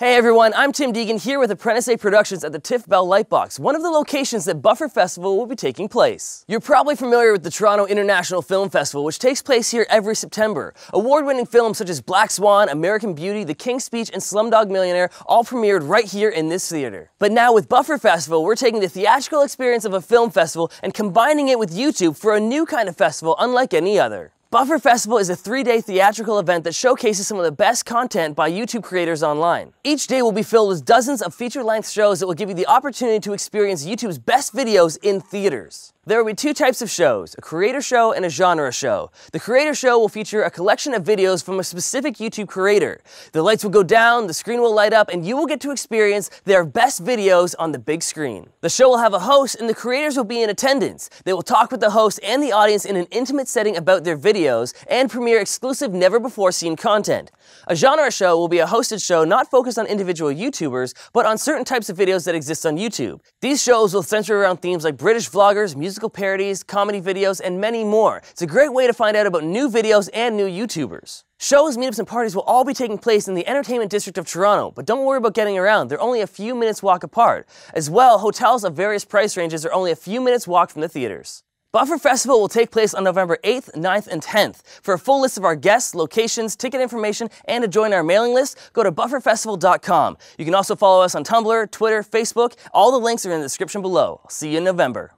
Hey everyone, I'm Tim Deegan here with Apprentice A Productions at the Tiff Bell Lightbox, one of the locations that Buffer Festival will be taking place. You're probably familiar with the Toronto International Film Festival, which takes place here every September. Award-winning films such as Black Swan, American Beauty, The King's Speech, and Slumdog Millionaire all premiered right here in this theater. But now with Buffer Festival, we're taking the theatrical experience of a film festival and combining it with YouTube for a new kind of festival unlike any other. Buffer Festival is a three-day theatrical event that showcases some of the best content by YouTube creators online. Each day will be filled with dozens of feature-length shows that will give you the opportunity to experience YouTube's best videos in theaters. There will be two types of shows, a creator show and a genre show. The creator show will feature a collection of videos from a specific YouTube creator. The lights will go down, the screen will light up, and you will get to experience their best videos on the big screen. The show will have a host, and the creators will be in attendance. They will talk with the host and the audience in an intimate setting about their videos videos and premiere exclusive never before seen content. A genre show will be a hosted show not focused on individual YouTubers, but on certain types of videos that exist on YouTube. These shows will center around themes like British vloggers, musical parodies, comedy videos, and many more. It's a great way to find out about new videos and new YouTubers. Shows, meetups, and parties will all be taking place in the entertainment district of Toronto, but don't worry about getting around. They're only a few minutes walk apart. As well, hotels of various price ranges are only a few minutes walk from the theaters. Buffer Festival will take place on November 8th, 9th, and 10th. For a full list of our guests, locations, ticket information, and to join our mailing list, go to bufferfestival.com. You can also follow us on Tumblr, Twitter, Facebook. All the links are in the description below. I'll see you in November.